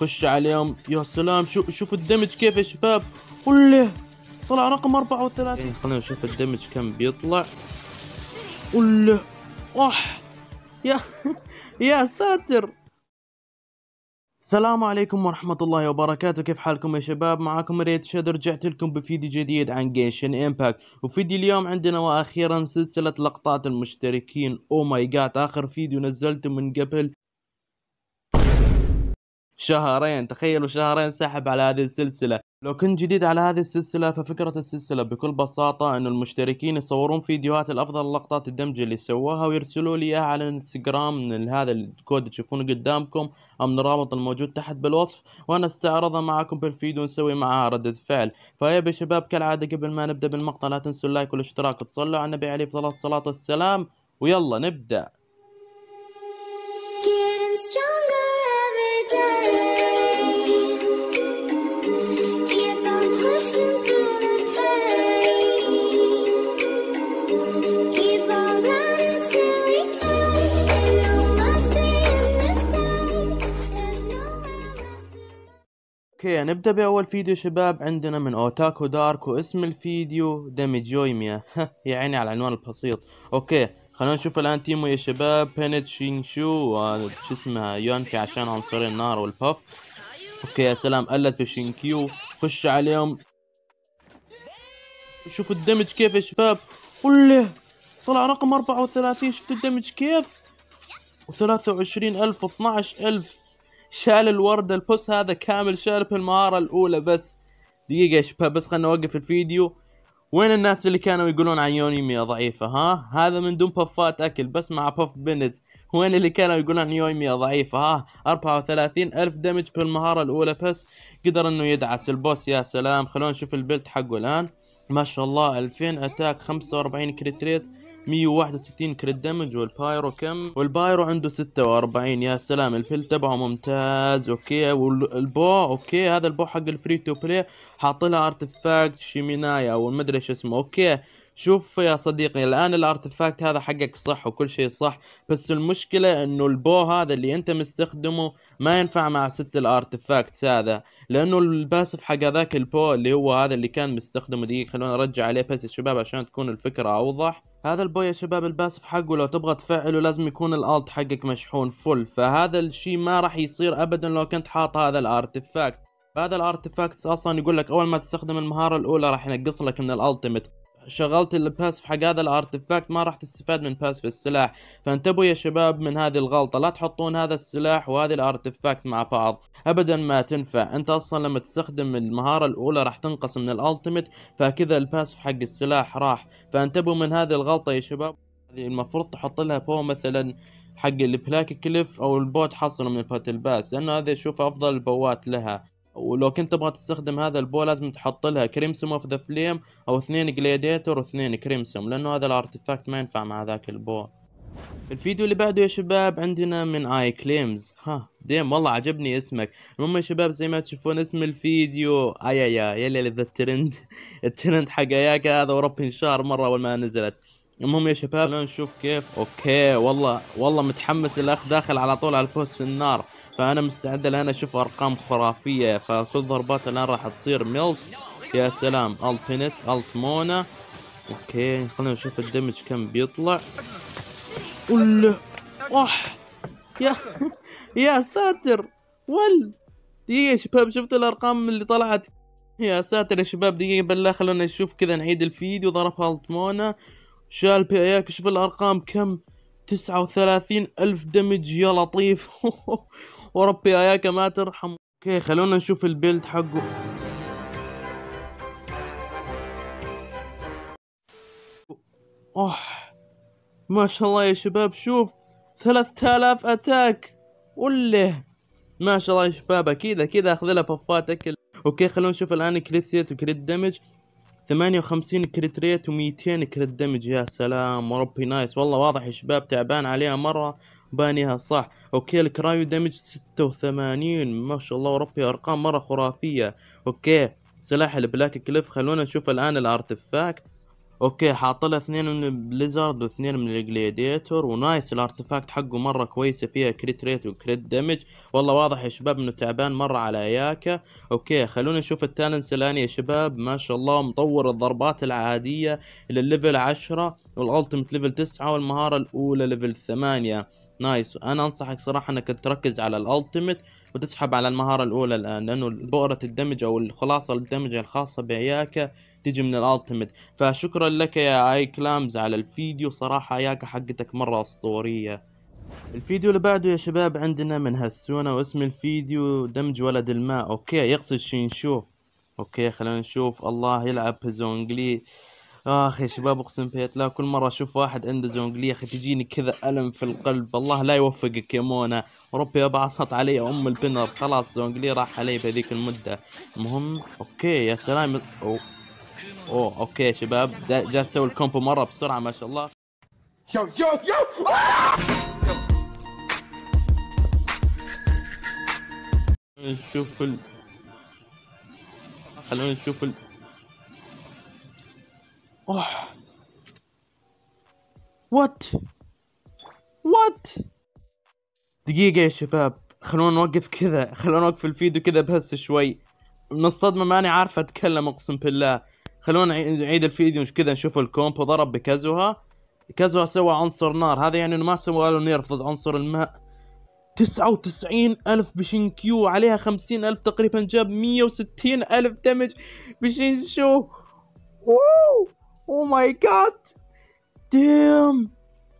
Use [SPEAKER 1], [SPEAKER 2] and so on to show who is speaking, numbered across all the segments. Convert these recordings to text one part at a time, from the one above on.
[SPEAKER 1] خش عليهم يا سلام شوف شوف الدمج كيف يا شباب وله طلع رقم 34 إيه، خلينا نشوف الدمج كم بيطلع وله اح يا يا ساتر السلام عليكم ورحمة الله وبركاته كيف حالكم يا شباب معاكم ريت شاد رجعت لكم بفيديو جديد عن جيشن امباكت وفيديو اليوم عندنا واخيرا سلسلة لقطات المشتركين او ماي جاد اخر فيديو نزلته من قبل شهرين تخيلوا شهرين سحب على هذه السلسلة لو كنت جديد على هذه السلسلة ففكرة السلسلة بكل بساطة أن المشتركين يصورون فيديوهات الأفضل لقطات الدمج اللي سووها ويرسلوا لي إياها على الانستغرام من هذا الكود تشوفونه قدامكم أو من الرابط الموجود تحت بالوصف وأنا استعرضها معكم بالفيديو ونسوي معها ردة فعل فيا شباب كالعادة قبل ما نبدأ بالمقطع لا تنسوا اللايك والاشتراك وتصلوا على النبي عليه الصلاة والسلام ويلا نبدأ اوكي نبدا باول فيديو شباب عندنا من اوتاكو دارك واسم الفيديو يا يعني على العنوان البسيط اوكي خلونا نشوف الان تيمو يا شباب بينت شينشو وش اسمها يونكي عشان عنصر النار والبف اوكي يا سلام قلت في شينكيو خش عليهم شوف الدمج كيف يا شباب وله طلع رقم 34 شفت الدمج كيف و 23000 ألف و12 ألف شال الورد البوس هذا كامل شال في المهاره الاولى بس دقيقه يا شباب بس خلنا نوقف الفيديو وين الناس اللي كانوا يقولون عن ميا ضعيفة ها؟ هذا من دون بفات أكل بس مع بوف بنت وين اللي كانوا يقولون عن ميا ضعيفة ها؟ 34 ألف دمج بالمهارة الأولى بس قدر إنه يدعس البوس يا سلام خلونا نشوف البلد حقه الآن ما شاء الله 2000 أتاك 45 كريت ريت 161 كريت دامج والبايرو كم والبايرو عنده 46 يا سلام الفيل تبعه ممتاز اوكي والبو اوكي هذا البو حق الفري تو بلاي حاط لها ارتفاكت شيمينايا او مدري ايش اسمه اوكي شوف يا صديقي الان الارتفاكت هذا حقك صح وكل شيء صح بس المشكله انه البو هذا اللي انت مستخدمه ما ينفع مع ست الارتفاكت هذا لانه الباسف حق هذاك البو اللي هو هذا اللي كان مستخدمه دقيقه خلونا ارجع عليه بس يا شباب عشان تكون الفكره اوضح هذا البو يا شباب الباسف حقه لو تبغى تفعله لازم يكون الالت حقك مشحون فل فهذا الشيء ما راح يصير ابدا لو كنت حاط هذا الارتفاكت فهذا الارتفاكتس اصلا يقول لك اول ما تستخدم المهاره الاولى راح ينقص لك من الالتيميت شغلت الباسف حق هذا الارتفاكت ما راح تستفاد من باسف السلاح فانتبهوا يا شباب من هذه الغلطه لا تحطون هذا السلاح وهذه الارتفاكت مع بعض ابدا ما تنفع انت اصلا لما تستخدم المهاره الاولى راح تنقص من الالتيميت فكذا الباسف حق السلاح راح فانتبهوا من هذه الغلطه يا شباب المفروض تحط لها فوق مثلا حق البلاك كليف او البوت حصل من الباتل باس لانه هذا شوف افضل البوات لها ولو كنت تبغى تستخدم هذا البو لازم تحط لها كريمسوم اوف ذا فليم او اثنين جليديتور واثنين كريمسوم لانه هذا الارتفاكت ما ينفع مع ذاك البو الفيديو اللي بعده يا شباب عندنا من اي كليمز ها ديم والله عجبني اسمك المهم يا شباب زي ما تشوفون اسم الفيديو اي يا يلي ذا الترند الترند حق اياك هذا وربي انشهر مره اول ما نزلت المهم يا شباب نشوف كيف اوكي والله والله متحمس الاخ داخل على طول على في النار فانا مستعد الان اشوف ارقام خرافيه فكل ضربات الان راح تصير ميلت يا سلام التنت الت مونا اوكي خلينا نشوف الدمج كم بيطلع ولا اح يا يا ساتر ول دقيقة يا شباب شفت الارقام اللي طلعت يا ساتر يا شباب دقيقة بالله خلونا نشوف كذا نعيد الفيديو ضربها الت مونا شال بياك شوف الارقام كم تسعة وثلاثين الف دمج يا لطيف وربي اياك ما ترحم اوكي خلونا نشوف البيلد حقه اوه oh, ما شاء الله يا شباب شوف ثلاثة آلاف اتاك وله ما شاء الله يا شباب اكيد اكيد اخذ لها بفات اكل اوكي خلونا نشوف الان كريت ريت وكريت دمج 58 كريت ريت و200 كريت دمج يا سلام وربي نايس والله واضح يا شباب تعبان عليها مره بانيها صح اوكي الكرايو دامج ستة وثمانين ما شاء الله وربي ارقام مرة خرافية اوكي سلاح البلاك كليف خلونا نشوف الان الارتفاكتس اوكي حاطلها اثنين من البليزرد واثنين من الجلاديتور ونايس الارتفاكت حقه مره كويسه فيها كريت ريت وكريت دامج والله واضح يا شباب انه تعبان مره على اياكا اوكي خلونا نشوف التالنس الان يا شباب ما شاء الله مطور الضربات العاديه الى الليفل 10 والالتيمت ليفل 9 والمهاره الاولى ليفل 8 نايس انا انصحك صراحه انك تركز على الالتيميت وتسحب على المهاره الاولى الان لانه بؤره الدمج او الخلاصه الدمج الخاصه بياكا تجي من الالتيميت فشكرا لك يا اي كلامز على الفيديو صراحه ياكا حقتك مره اسطوريه الفيديو اللي بعده يا شباب عندنا من هسونا واسم الفيديو دمج ولد الماء اوكي يقصد شينشو اوكي خلينا نشوف الله يلعب هزونجلي آه اخ يا شباب اقسم بالله كل مره اشوف واحد عنده زونجلي يا اخي تجيني كذا الم في القلب الله لا يوفقك يا مونا ربي بعصت علي ام البنر خلاص زونجلي راح علي في المده المهم اوكي يا سلام أوه. اوه اوكي شباب جا اسوي الكومبو مره بسرعه ما شاء الله يو يو يو نشوف ال... خلونا نشوف ال... Oh. وات وات دقيقة يا شباب خلونا نوقف كذا خلونا نوقف الفيديو كذا بهس شوي من الصدمة ماني عارف اتكلم اقسم بالله خلونا نعيد الفيديو كذا نشوف الكومبو ضرب بكازوها كازوها سوى عنصر نار هذا يعني انه ما سوى له ضد عنصر الماء تسعة وتسعين ألف كيو عليها خمسين ألف تقريبا جاب مية وستين ألف دمج بشينشو واو او ماي جاد ديم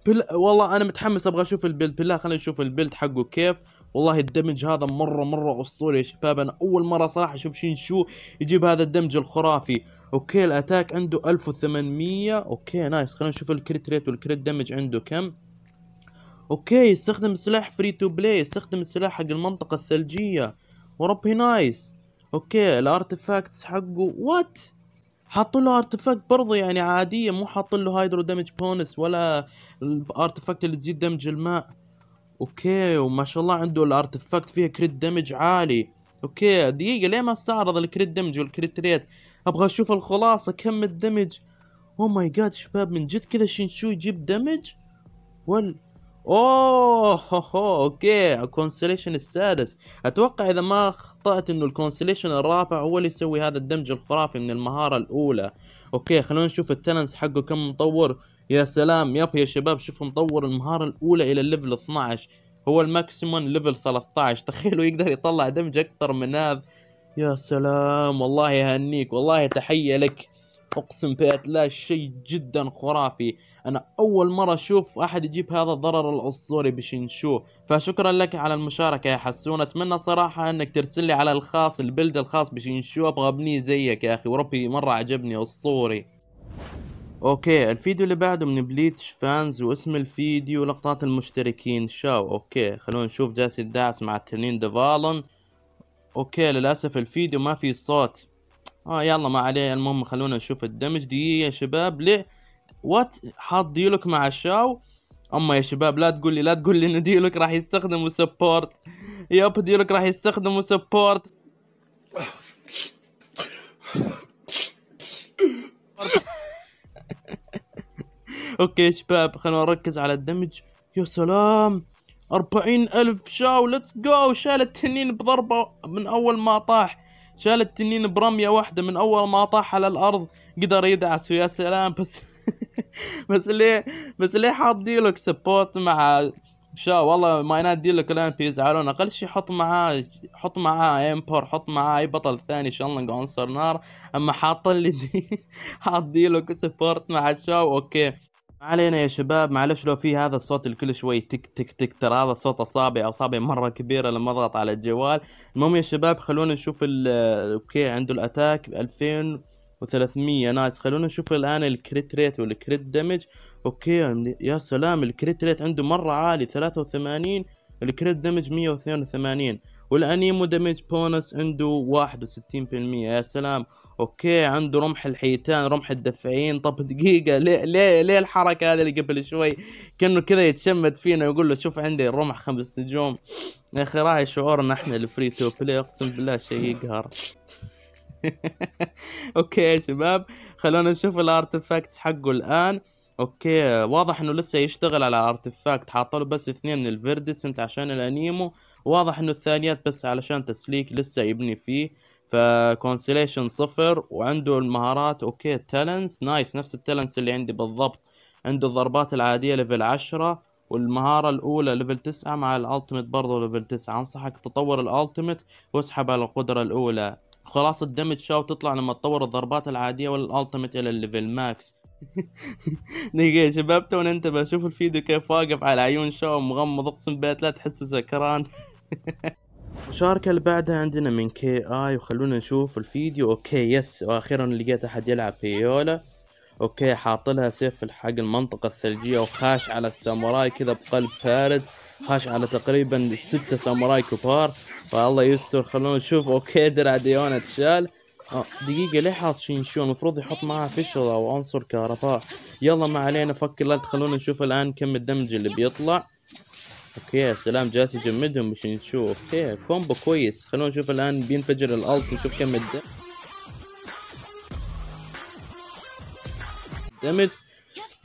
[SPEAKER 1] بل... والله انا متحمس ابغى اشوف البيلد بالله خلينا نشوف البيلد حقه كيف والله الدمج هذا مرة مرة أسطوري يا شباب أنا أول مرة صراحة أشوف شين شو يجيب هذا الدمج الخرافي أوكي الأتاك عنده 1800 أوكي نايس خلينا نشوف الكريت ريت والكريت دمج عنده كم أوكي يستخدم السلاح فري تو بلاي يستخدم السلاح حق المنطقة الثلجية وربي نايس أوكي الارتفاكتس حقه وات حاطين له ارتفاكت برضه يعني عاديه مو حاطين له هايدرو دامج بونس ولا الارتفاكت اللي تزيد دمج الماء اوكي وما شاء الله عنده الارتفاكت فيها كريت دمج عالي اوكي دقيقه ليه ما استعرض الكريت دمج والكريت ريت ابغى اشوف الخلاصه كم الدمج او ماي جاد شباب من جد كذا شينشو يجيب دمج ولا اوه هو هو اوكي الكونسليشن السادس اتوقع اذا ما اخطأت انه الكونسليشن الرابع هو اللي يسوي هذا الدمج الخرافي من المهارة الاولى اوكي خلونا نشوف التالنس حقه كم مطور يا سلام يب يا شباب شوفوا مطور المهارة الاولى الى الليفل 12 هو الماكسيمم ليفل 13 تخيلوا يقدر يطلع دمج اكثر من هذا يا سلام والله يهنيك والله تحية لك اقسم بالله شيء جدا خرافي انا اول مره اشوف احد يجيب هذا الضرر الاسطوري بشنشو فشكرا لك على المشاركه يا حسون اتمنى صراحه انك ترسل لي على الخاص البلد الخاص بشنشو ابغى ابنيه زيك يا اخي وربي مره عجبني اسطوري اوكي الفيديو اللي بعده من بليتش فانز واسم الفيديو لقطات المشتركين شاو اوكي خلونا نشوف جالس الداعس مع التنين ديفالون اوكي للاسف الفيديو ما فيه صوت اه يلا ما عليه المهم خلونا نشوف الدمج دقيقة يا شباب ليه وات حاط ديلوك مع الشاو اما يا شباب لا تقول لي لا تقول لي ان ديلوك راح يستخدم سبورت يب ديلوك راح يستخدم سبورت اوكي يا شباب خلونا نركز على الدمج يا سلام أربعين ألف شاو ليتس جو شال التنين بضربة من أول ما طاح شال التنين برمية واحدة من أول ما طاح على الأرض قدر يدعس ويا سلام بس بس ليه بس ليه حاط ديلوك سبورت مع شا والله ينادي ديلوك الان بيزعلون اقل شي حط معاه حط معاه امبر حط معاه اي بطل ثاني شلنج عنصر نار اما حاط لي دي حاط ديلوك سبورت مع شاو اوكي ما علينا يا شباب معلش لو في هذا الصوت اللي كل شوي تك تك تك ترى هذا صوت اصابع اصابع مره كبيره لما اضغط على الجوال المهم يا شباب خلونا نشوف اوكي عنده الاتاك 2300 نايس خلونا نشوف الان الكريت ريت والكريت دمج اوكي يا سلام الكريت ريت عنده مره عالي 83 الكريت دمج 182 والانيمو دامج بونس عنده 61% يا سلام اوكي عنده رمح الحيتان رمح الدفعين طب دقيقه ليه ليه ليه الحركه هذه اللي قبل شوي كانه كذا يتشمت فينا ويقول له شوف عندي الرمح خمس نجوم يا اخي راعي شعورنا احنا الفري تو بلاي اقسم بالله شيء يقهر اوكي يا شباب خلونا نشوف الارتفاكت حقه الان اوكي واضح انه لسه يشتغل على ارتفاكت حاط له بس اثنين من الفيردسنت عشان الانيمو واضح انه الثانيات بس علشان تسليك لسه يبني فيه فكونسليشن صفر وعنده المهارات اوكي تالنس نايس نفس التالنس اللي عندي بالضبط عنده الضربات العادية ليفل عشرة والمهارة الأولى ليفل تسعة مع الألتيميت برضه ليفل تسعة أنصحك تطور الألتيميت واسحب على القدرة الأولى خلاص الدمج شاو تطلع لما تطور الضربات العادية والألتيميت إلى الليفل ماكس دقيقة يا شباب تو انتبه شوفوا الفيديو كيف واقف على عيون شاو مغمض اقسم بالله تحسه سكران المشاركة اللي بعدها عندنا من كي اي وخلونا نشوف الفيديو اوكي يس واخيرا لقيت احد يلعب بيولا اوكي حاط لها سيف حق المنطقة الثلجية وخاش على الساموراي كذا بقلب بارد خاش على تقريبا ستة ساموراي كبار فالله يستر خلونا نشوف اوكي درع ديونا تشال آه، دقيقة ليه حاط شينشو المفروض يحط معها فشل او عنصر كهرباء يلا ما علينا فك لا خلونا نشوف الان كم الدمج اللي بيطلع اوكي يا سلام جالس يجمدهم مش نشوف اوكي كومبو كويس خلونا نشوف الان بينفجر الالت ونشوف كم الدمج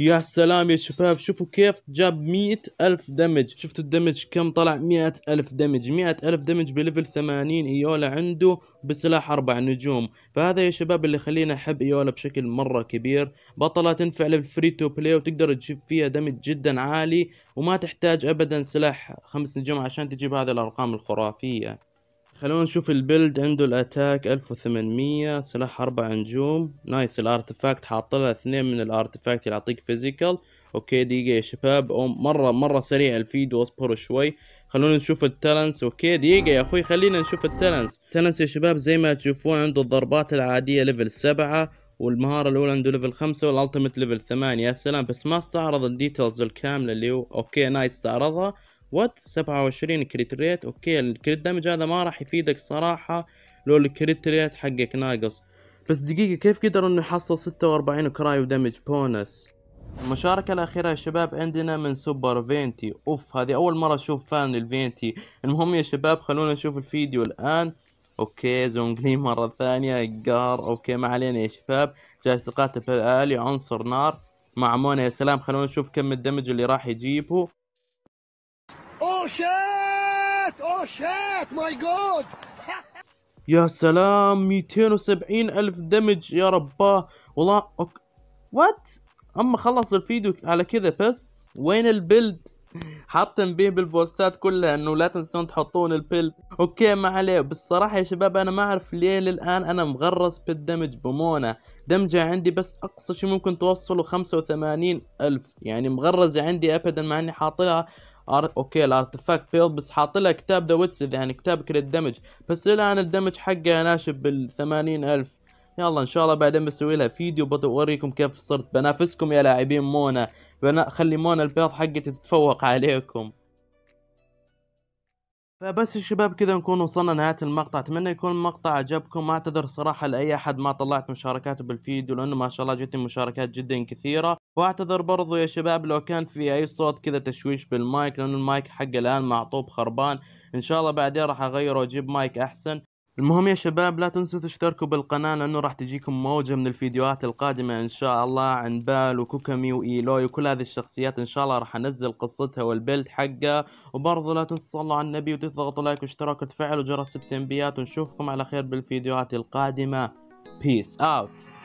[SPEAKER 1] يا سلام يا شباب شوفوا كيف جاب مئة ألف دمج شفتوا الدمج كم طلع مئة ألف دمج مئة ألف دمج بليفل ثمانين إيولا عنده بسلاح أربع نجوم فهذا يا شباب اللي خلينا أحب إيولا بشكل مرة كبير بطلة تنفع للفري تو بلاي وتقدر تجيب فيها دمج جدا عالي وما تحتاج أبدا سلاح خمس نجوم عشان تجيب هذه الأرقام الخرافية خلونا نشوف البيلد عنده الاتاك 1800 سلاح اربع نجوم نايس الارتفاكت حاطلها اثنين من الارتفاكت اللي يعطيك فيزيكال اوكي دقيقة يا شباب أو مرة مرة سريع الفيد واصبروا شوي خلونا نشوف التالنس اوكي دقيقة يا اخوي خلينا نشوف التالنس التالنس يا شباب زي ما تشوفون عنده الضربات العادية ليفل سبعة والمهارة الأولى عنده ليفل خمسة والألتيميت ليفل ثمانية يا سلام بس ما استعرض الديتيلز الكاملة اللي هو أوكي نايس استعرضها وات 27 كريت ريت اوكي الكريت دامج هذا ما راح يفيدك صراحة لو الكريت ريت حقك ناقص بس دقيقة كيف قدر انه يحصل 46 كراي دامج بونس المشاركة الأخيرة يا شباب عندنا من سوبر فينتي أوف هذه أول مرة أشوف فان للفينتي المهم يا شباب خلونا نشوف الفيديو الآن أوكي زونجلي مرة ثانية قهر أوكي ما علينا يا شباب جالس قاتل الآلي عنصر نار مع مونة يا سلام خلونا نشوف كم الدمج اللي راح يجيبه ماي جود يا سلام 270 الف دمج يا رباه والله أوك... وات اما خلص الفيديو على كذا بس وين البيلد حاط به بالبوستات كلها انه لا تنسون تحطون البيل اوكي ما عليه بالصراحه يا شباب انا ما اعرف ليه للان انا مغرس بالدمج بمونا دمجة عندي بس اقصى شي ممكن توصله 85 الف يعني مغرزة عندي ابدا مع اني حاطلها أر... اوكي الارتفاكت فيلد بس حاط لها كتاب ذا ويتس يعني كتاب كريت دمج بس الان الدمج حقه ناشب بال 80000 يلا ان شاء الله بعدين بسوي لها فيديو بوريكم كيف صرت بنافسكم يا لاعبين مونا بنا... خلي مونا البيض حقتي تتفوق عليكم فبس الشباب شباب كذا نكون وصلنا نهاية المقطع اتمنى يكون المقطع عجبكم اعتذر صراحة لاي احد ما طلعت مشاركاته بالفيديو لانه ما شاء الله جتني مشاركات جدا كثيرة واعتذر برضو يا شباب لو كان في اي صوت كذا تشويش بالمايك لانه المايك حق الان معطوب خربان ان شاء الله بعدين راح اغيره واجيب مايك احسن المهم يا شباب لا تنسوا تشتركوا بالقناة لانه راح تجيكم موجة من الفيديوهات القادمة ان شاء الله عن بال وكوكامي وايلوي وكل هذه الشخصيات ان شاء الله راح انزل قصتها والبيلد حقها وبرضه لا تنسوا تصلوا على النبي وتضغطوا لايك واشتراك وتفعلوا جرس التنبيهات ونشوفكم على خير بالفيديوهات القادمة Peace out